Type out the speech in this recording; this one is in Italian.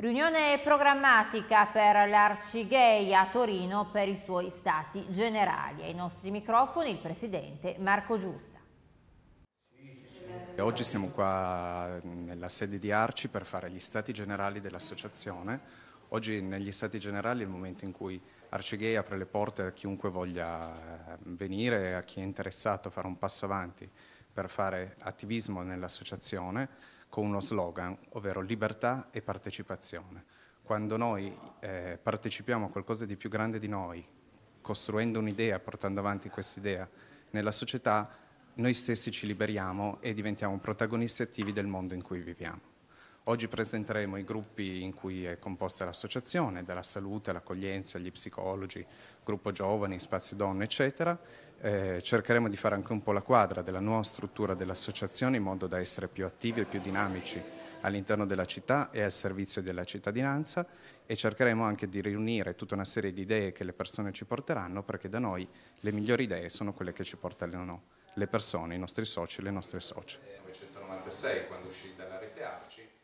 Riunione programmatica per l'Arcigay a Torino per i suoi stati generali. Ai nostri microfoni il presidente Marco Giusta. Oggi siamo qua nella sede di Arci per fare gli stati generali dell'associazione. Oggi negli stati generali è il momento in cui Arcigay apre le porte a chiunque voglia eh, venire, a chi è interessato a fare un passo avanti per fare attivismo nell'associazione con uno slogan, ovvero libertà e partecipazione. Quando noi eh, partecipiamo a qualcosa di più grande di noi, costruendo un'idea, portando avanti questa idea nella società, noi stessi ci liberiamo e diventiamo protagonisti attivi del mondo in cui viviamo. Oggi presenteremo i gruppi in cui è composta l'associazione, dalla salute, all'accoglienza, agli psicologi, gruppo giovani, spazio donne, eccetera. Eh, cercheremo di fare anche un po' la quadra della nuova struttura dell'associazione in modo da essere più attivi e più dinamici all'interno della città e al servizio della cittadinanza e cercheremo anche di riunire tutta una serie di idee che le persone ci porteranno perché da noi le migliori idee sono quelle che ci portano le persone, i nostri soci e le nostre soci. 1996 eh, quando uscì dalla rete Arci